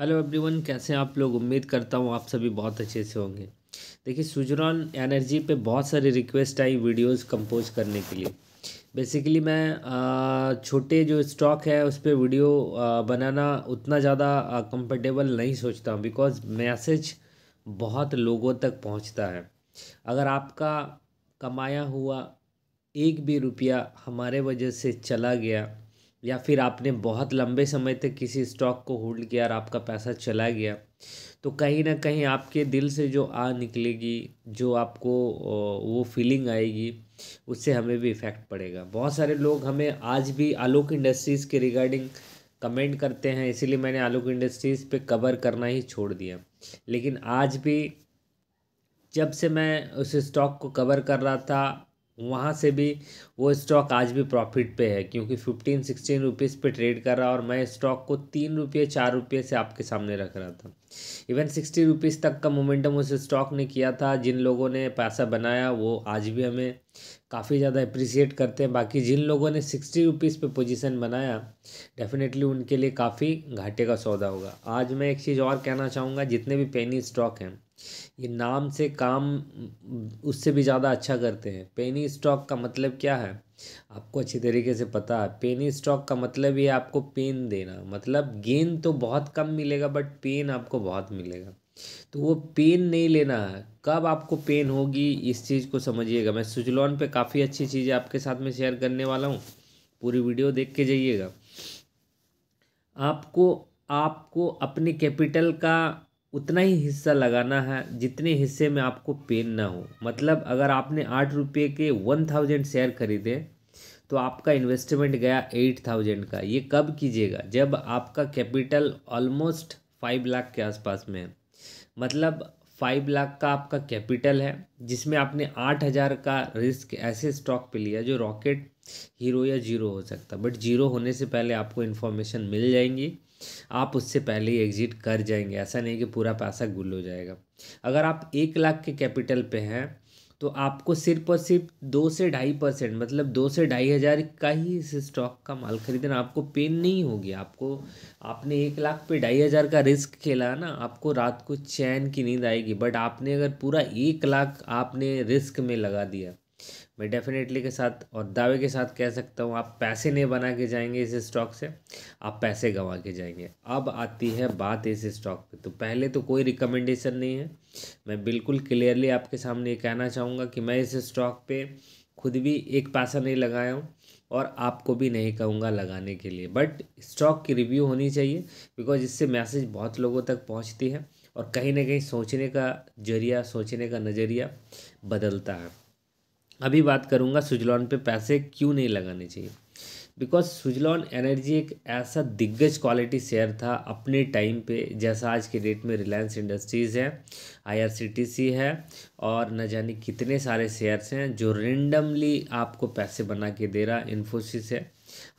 hello everyone कैसे हैं आप लोग उम्मीद करता हूँ आप सभी बहुत अच्छे से होंगे देखिए सुजरॉन एनर्जी पे बहुत सारी रिक्वेस्ट आई वीडियोस कंपोज करने के लिए बेसिकली मैं छोटे जो स्टॉक है उस पर वीडियो बनाना उतना ज़्यादा कंफर्टेबल नहीं सोचता हूँ बिकॉज मैसेज बहुत लोगों तक पहुँचता है अगर आपका कमाया हुआ एक भी रुपया हमारे वजह से चला गया या फिर आपने बहुत लंबे समय तक किसी स्टॉक को होल्ड किया और आपका पैसा चला गया तो कहीं ना कहीं आपके दिल से जो आ निकलेगी जो आपको वो फीलिंग आएगी उससे हमें भी इफ़ेक्ट पड़ेगा बहुत सारे लोग हमें आज भी आलोक इंडस्ट्रीज़ के रिगार्डिंग कमेंट करते हैं इसीलिए मैंने आलोक इंडस्ट्रीज़ पे कवर करना ही छोड़ दिया लेकिन आज भी जब से मैं उस स्टॉक को कवर कर रहा था वहाँ से भी वो स्टॉक आज भी प्रॉफिट पे है क्योंकि फिफ्टीन सिक्सटीन रुपीज़ पे ट्रेड कर रहा और मैं स्टॉक को तीन रुपये चार रुपये से आपके सामने रख रहा था इवन सिक्सटी रुपीज़ तक का मोमेंटम उस स्टॉक ने किया था जिन लोगों ने पैसा बनाया वो आज भी हमें काफ़ी ज़्यादा अप्रिसिएट करते हैं बाकी जिन लोगों ने सिक्सटी रुपीज़ पे पोजीशन बनाया डेफिनेटली उनके लिए काफ़ी घाटे का सौदा होगा आज मैं एक चीज़ और कहना चाहूँगा जितने भी पेनी स्टॉक हैं ये नाम से काम उससे भी ज़्यादा अच्छा करते हैं पेनी स्टॉक का मतलब क्या है आपको अच्छी तरीके से पता है पेनी स्टॉक का मतलब ये आपको पेन देना मतलब गेन तो बहुत कम मिलेगा बट पेन आपको बहुत मिलेगा तो वो पेन नहीं लेना है कब आपको पेन होगी इस चीज़ को समझिएगा मैं सुजलॉन पे काफ़ी अच्छी चीज़ें आपके साथ में शेयर करने वाला हूँ पूरी वीडियो देख के जाइएगा आपको आपको अपने कैपिटल का उतना ही हिस्सा लगाना है जितने हिस्से में आपको पेन ना हो मतलब अगर आपने आठ रुपये के वन थाउजेंड शेयर खरीदे तो आपका इन्वेस्टमेंट गया एट थाउजेंड का ये कब कीजिएगा जब आपका कैपिटल ऑलमोस्ट फाइव लाख के आसपास में है मतलब फाइव लाख का आपका कैपिटल है जिसमें आपने आठ हज़ार का रिस्क ऐसे स्टॉक पे लिया जो रॉकेट हीरो या जीरो हो सकता बट जीरो होने से पहले आपको इन्फॉर्मेशन मिल जाएंगी आप उससे पहले ही एग्ज़िट कर जाएंगे ऐसा नहीं कि पूरा पैसा गुल हो जाएगा अगर आप एक लाख के कैपिटल पे हैं तो आपको सिर्फ और सिर्फ दो से ढाई परसेंट मतलब दो से ढाई हज़ार का ही इस स्टॉक का माल खरीदना आपको पेन नहीं होगी आपको आपने एक लाख पे ढाई हज़ार का रिस्क खेला ना आपको रात को चैन की नींद आएगी बट आपने अगर पूरा एक लाख आपने रिस्क में लगा दिया मैं डेफिनेटली के साथ और दावे के साथ कह सकता हूँ आप पैसे नहीं बना के जाएंगे इस स्टॉक से आप पैसे गंवा के जाएंगे अब आती है बात इस स्टॉक पे तो पहले तो कोई रिकमेंडेशन नहीं है मैं बिल्कुल क्लियरली आपके सामने ये कहना चाहूँगा कि मैं इस स्टॉक पे खुद भी एक पैसा नहीं लगाया हूँ और आपको भी नहीं कहूँगा लगाने के लिए बट स्टॉक की रिव्यू होनी चाहिए बिकॉज इससे मैसेज बहुत लोगों तक पहुँचती है और कहीं ना कहीं सोचने का जरिया सोचने का नज़रिया बदलता है अभी बात करूँगा सुजलॉन पे पैसे क्यों नहीं लगाने चाहिए बिकॉज सुजलॉन एनर्जी एक ऐसा दिग्गज क्वालिटी शेयर था अपने टाइम पे जैसा आज के डेट में रिलायंस इंडस्ट्रीज़ है आईआरसीटीसी है और न जाने कितने सारे शेयर्स हैं जो रेंडमली आपको पैसे बना के दे रहा इन्फोसिस है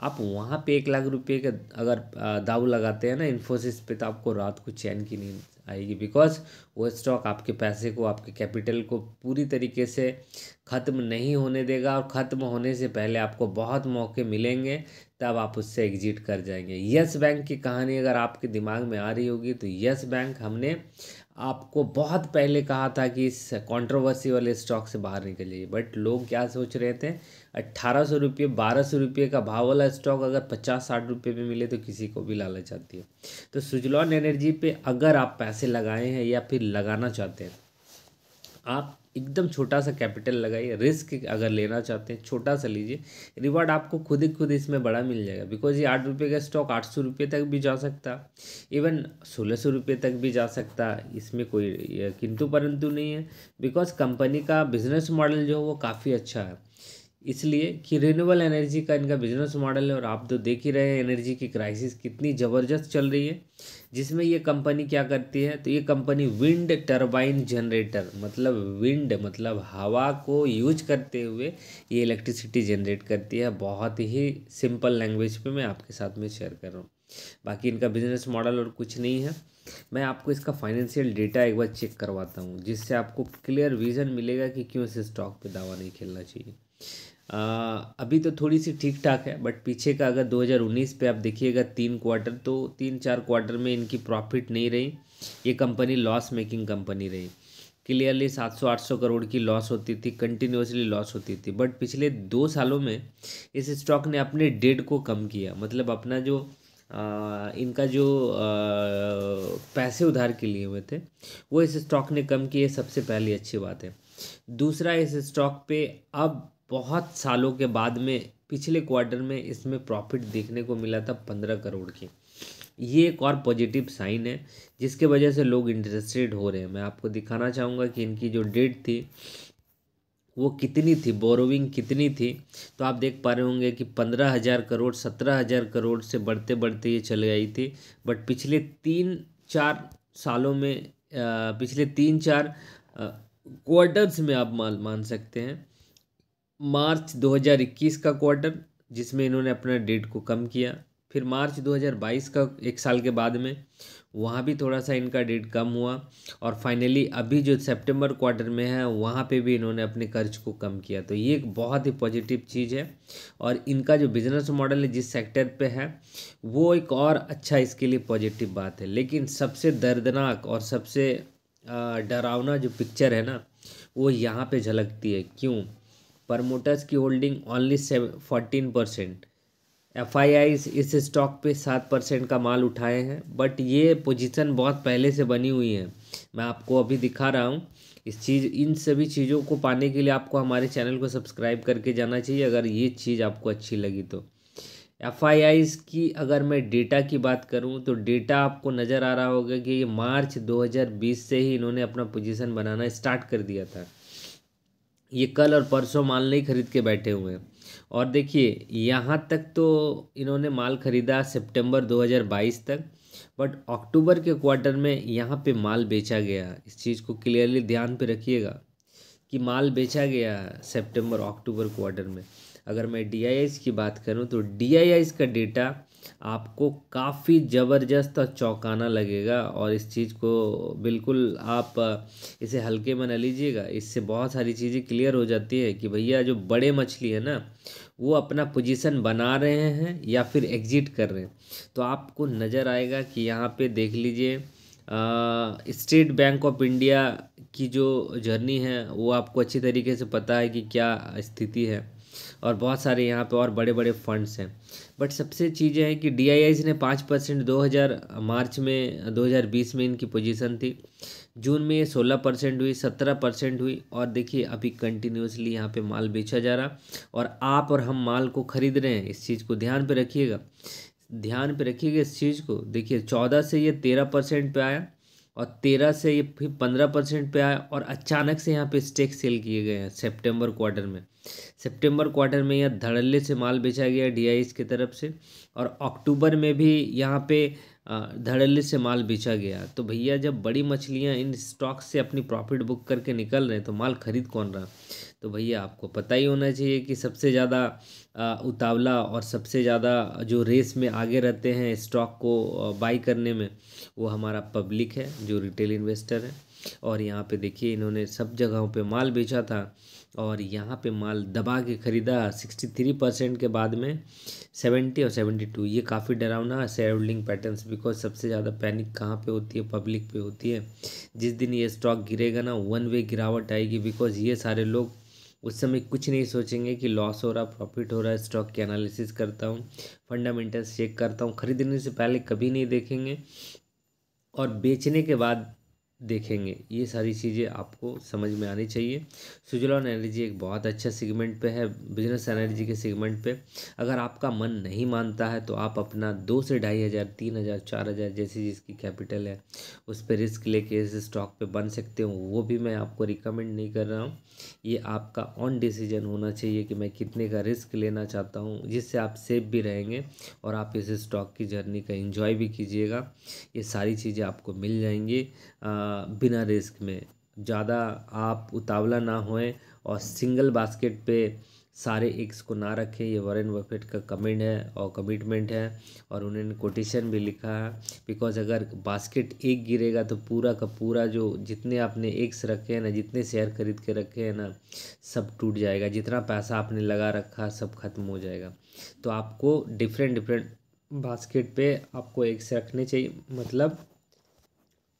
आप वहाँ पे एक लाख रुपए का अगर दाव लगाते हैं ना इन्फोसिस पे तो आपको रात को चैन की नींद आएगी बिकॉज वो स्टॉक आपके पैसे को आपके कैपिटल को पूरी तरीके से ख़त्म नहीं होने देगा और ख़त्म होने से पहले आपको बहुत मौके मिलेंगे तब आप उससे एग्जिट कर जाएंगे यस बैंक की कहानी अगर आपके दिमाग में आ रही होगी तो यस बैंक हमने आपको बहुत पहले कहा था कि इस कंट्रोवर्सी वाले स्टॉक से बाहर निकलिए बट लोग क्या सोच रहे थे अट्ठारह सौ रुपये बारह सौ रुपये का भाव वाला स्टॉक अगर पचास साठ रुपये में मिले तो किसी को भी लाना चाहती है तो सुजलॉन एनर्जी पे अगर आप पैसे लगाए हैं या फिर लगाना चाहते हैं आप एकदम छोटा सा कैपिटल लगाइए रिस्क अगर लेना चाहते हैं छोटा सा लीजिए रिवार्ड आपको खुद ही खुद इसमें बड़ा मिल जाएगा बिकॉज ये आठ रुपये का स्टॉक आठ सौ रुपये तक भी जा सकता इवन सोलह सौ रुपये तक भी जा सकता इसमें कोई किंतु परंतु नहीं है बिकॉज कंपनी का बिजनेस मॉडल जो है वो काफ़ी अच्छा है इसलिए कि रिन्यूबल एनर्जी का इनका बिजनेस मॉडल है और आप तो देख ही रहे हैं एनर्जी की क्राइसिस कितनी ज़बरदस्त चल रही है जिसमें ये कंपनी क्या करती है तो ये कंपनी विंड टरबाइन जनरेटर मतलब विंड मतलब हवा को यूज करते हुए ये इलेक्ट्रिसिटी जनरेट करती है बहुत ही सिंपल लैंग्वेज पर मैं आपके साथ में शेयर कर रहा हूँ बाकी इनका बिजनेस मॉडल और कुछ नहीं है मैं आपको इसका फाइनेंशियल डेटा एक बार चेक करवाता हूँ जिससे आपको क्लियर विजन मिलेगा कि क्यों इस स्टॉक पर दावा नहीं खेलना चाहिए आ, अभी तो थोड़ी सी ठीक ठाक है बट पीछे का अगर 2019 पे आप देखिएगा तीन क्वार्टर तो तीन चार क्वार्टर में इनकी प्रॉफिट नहीं रही ये कंपनी लॉस मेकिंग कंपनी रही क्लियरली 700-800 करोड़ की लॉस होती थी कंटिन्यूसली लॉस होती थी बट पिछले दो सालों में इस स्टॉक ने अपने डेड को कम किया मतलब अपना जो आ, इनका जो आ, पैसे उधार के लिए हुए थे वो इस स्टॉक ने कम किए सबसे पहली अच्छी बात है दूसरा इस स्टॉक पे अब बहुत सालों के बाद में पिछले क्वार्टर में इसमें प्रॉफिट देखने को मिला था पंद्रह करोड़ की ये एक और पॉजिटिव साइन है जिसके वजह से लोग इंटरेस्टेड हो रहे हैं मैं आपको दिखाना चाहूँगा कि इनकी जो डेट थी वो कितनी थी बोरोविंग कितनी थी तो आप देख पा रहे होंगे कि पंद्रह हज़ार करोड़ सत्रह हज़ार करोड़ से बढ़ते बढ़ते ये चले आई थी बट पिछले तीन चार सालों में पिछले तीन चार क्वार्टर्स में आप मान मान सकते हैं मार्च 2021 का क्वार्टर जिसमें इन्होंने अपना डेट को कम किया फिर मार्च 2022 का एक साल के बाद में वहाँ भी थोड़ा सा इनका डेट कम हुआ और फाइनली अभी जो सितंबर क्वार्टर में है वहाँ पे भी इन्होंने अपने कर्ज को कम किया तो ये एक बहुत ही पॉजिटिव चीज़ है और इनका जो बिजनेस मॉडल है जिस सेक्टर पे है वो एक और अच्छा इसके लिए पॉजिटिव बात है लेकिन सबसे दर्दनाक और सबसे डरावना जो पिक्चर है ना वो यहाँ पर झलकती है क्यों प्रमोटर्स की holding only fourteen percent F इस स्टॉक पे सात परसेंट का माल उठाए हैं बट ये पोजीशन बहुत पहले से बनी हुई है मैं आपको अभी दिखा रहा हूँ इस चीज़ इन सभी चीज़ों को पाने के लिए आपको हमारे चैनल को सब्सक्राइब करके जाना चाहिए अगर ये चीज़ आपको अच्छी लगी तो एफ की अगर मैं डेटा की बात करूँ तो डेटा आपको नज़र आ रहा होगा कि ये मार्च 2020 से ही इन्होंने अपना पोजीशन बनाना स्टार्ट कर दिया था ये कल और परसों माल नहीं खरीद के बैठे हुए हैं और देखिए यहाँ तक तो इन्होंने माल ख़रीदा सितंबर 2022 तक बट अक्टूबर के क्वार्टर में यहाँ पे माल बेचा गया इस चीज़ को क्लियरली ध्यान पे रखिएगा कि माल बेचा गया सितंबर अक्टूबर क्वार्टर में अगर मैं डी की बात करूँ तो डी का डेटा आपको काफ़ी ज़बरदस्त और चौंकाना लगेगा और इस चीज़ को बिल्कुल आप इसे हल्के में न लीजिएगा इससे बहुत सारी चीज़ें क्लियर हो जाती है कि भैया जो बड़े मछली है ना वो अपना पोजीशन बना रहे हैं या फिर एग्जिट कर रहे हैं तो आपको नज़र आएगा कि यहाँ पे देख लीजिए स्टेट बैंक ऑफ इंडिया की जो जर्नी है वो आपको अच्छी तरीके से पता है कि क्या स्थिति है और बहुत सारे यहाँ पे और बड़े बड़े फंड्स हैं बट सबसे चीज़ें हैं कि डी ने पाँच परसेंट दो हज़ार मार्च में 2020 में इनकी पोजीशन थी जून में ये सोलह परसेंट हुई सत्रह परसेंट हुई और देखिए अभी कंटिन्यूसली यहाँ पे माल बेचा जा रहा और आप और हम माल को ख़रीद रहे हैं इस चीज़ को ध्यान पे रखिएगा ध्यान पे रखिएगा इस चीज़ को देखिए चौदह से ये तेरह परसेंट पर आया और तेरह से ये फिर पंद्रह परसेंट पर आया और अचानक से यहाँ पे स्टेक सेल किए गए हैं सितंबर क्वार्टर में सितंबर क्वार्टर में यह धड़ल्ले से माल बेचा गया डी की तरफ से और अक्टूबर में भी यहाँ पे धड़ल्ले से माल बेचा गया तो भैया जब बड़ी मछलियाँ इन स्टॉक से अपनी प्रॉफिट बुक करके निकल रहे हैं तो माल खरीद कौन रहा तो भैया आपको पता ही होना चाहिए कि सबसे ज़्यादा उतावला और सबसे ज़्यादा जो रेस में आगे रहते हैं स्टॉक को बाई करने में वो हमारा पब्लिक है जो रिटेल इन्वेस्टर है और यहाँ पे देखिए इन्होंने सब जगहों पे माल बेचा था और यहाँ पे माल दबा के ख़रीदा सिक्सटी थ्री परसेंट के बाद में सेवेंटी और सेवेंटी टू ये काफ़ी डरावना है शेयर होल्डिंग पैटर्न्स बिकॉज सबसे ज़्यादा पैनिक कहाँ पे होती है पब्लिक पे होती है जिस दिन ये स्टॉक गिरेगा ना वन वे गिरावट आएगी बिकॉज ये सारे लोग उस समय कुछ नहीं सोचेंगे कि लॉस हो रहा प्रॉफिट हो रहा है स्टॉक की एनालिसिस करता हूँ फंडामेंटल्स चेक करता हूँ ख़रीदने से पहले कभी नहीं देखेंगे और बेचने के बाद देखेंगे ये सारी चीज़ें आपको समझ में आनी चाहिए सुजलॉन एनर्जी एक बहुत अच्छा सेगमेंट पे है बिजनेस एनर्जी के सेगमेंट पे अगर आपका मन नहीं मानता है तो आप अपना दो से ढाई हज़ार तीन हज़ार चार हज़ार जैसी जिसकी कैपिटल है उस पर रिस्क लेके इस स्टॉक पे बन सकते हो वो भी मैं आपको रिकमेंड नहीं कर रहा हूँ ये आपका ऑन डिसीजन होना चाहिए कि मैं कितने का रिस्क लेना चाहता हूँ जिससे आप सेफ भी रहेंगे और आप इस स्टॉक की जर्नी का इंजॉय भी कीजिएगा ये सारी चीज़ें आपको मिल जाएंगी आ, बिना रिस्क में ज़्यादा आप उतावला ना होएं और सिंगल बास्केट पे सारे एग्स को ना रखें ये वॉरेन बफेट का कमेंट है और कमिटमेंट है और उन्होंने कोटेशन भी लिखा है बिकॉज अगर बास्केट एक गिरेगा तो पूरा का पूरा जो जितने आपने एग्स रखे हैं ना जितने शेयर खरीद के रखे हैं ना सब टूट जाएगा जितना पैसा आपने लगा रखा सब खत्म हो जाएगा तो आपको डिफरेंट डिफरेंट बास्केट पर आपको एग्स रखने चाहिए मतलब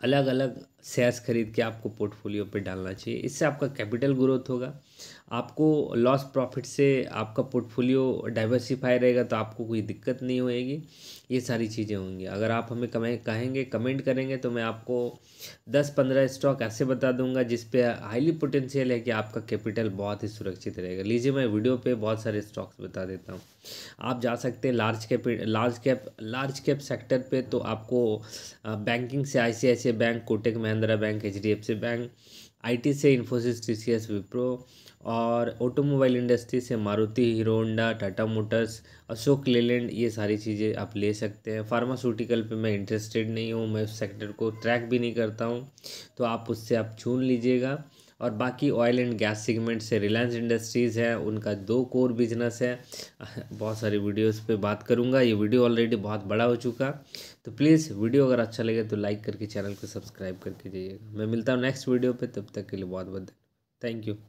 अलग अलग शेयर्स खरीद के आपको पोर्टफोलियो पे डालना चाहिए इससे आपका कैपिटल ग्रोथ होगा आपको लॉस प्रॉफिट से आपका पोर्टफोलियो डाइवर्सिफाई रहेगा तो आपको कोई दिक्कत नहीं होएगी ये सारी चीज़ें होंगी अगर आप हमें कमें कहेंगे कमेंट करेंगे तो मैं आपको दस पंद्रह स्टॉक ऐसे बता दूंगा जिस पे हाईली पोटेंशियल है कि आपका कैपिटल बहुत ही सुरक्षित रहेगा लीजिए मैं वीडियो पे बहुत सारे स्टॉक्स बता देता हूँ आप जा सकते हैं large cap large cap large cap sector पर तो आपको बैंकिंग से आई बैंक कोटेक में Mahindra bank H D F C bank IT से इन्फोसिस टीसीएस विप्रो और ऑटोमोबाइल इंडस्ट्री से Maruti Hero Honda Tata Motors Ashok Leyland ये सारी चीज़ें आप ले सकते हैं फार्मास्यूटिकल पे मैं इंटरेस्टेड नहीं हूँ मैं उस सेक्टर को ट्रैक भी नहीं करता हूँ तो आप उससे आप चुन लीजिएगा और बाकी ऑयल एंड गैस सेगमेंट से रिलायंस इंडस्ट्रीज़ है उनका दो कोर बिजनेस है बहुत सारी वीडियोस पे बात करूँगा ये वीडियो ऑलरेडी बहुत बड़ा हो चुका तो प्लीज़ वीडियो अगर अच्छा लगे तो लाइक करके चैनल को सब्सक्राइब करके जाइएगा मैं मिलता हूँ नेक्स्ट वीडियो पर तब तक के लिए बहुत बहुत थैंक यू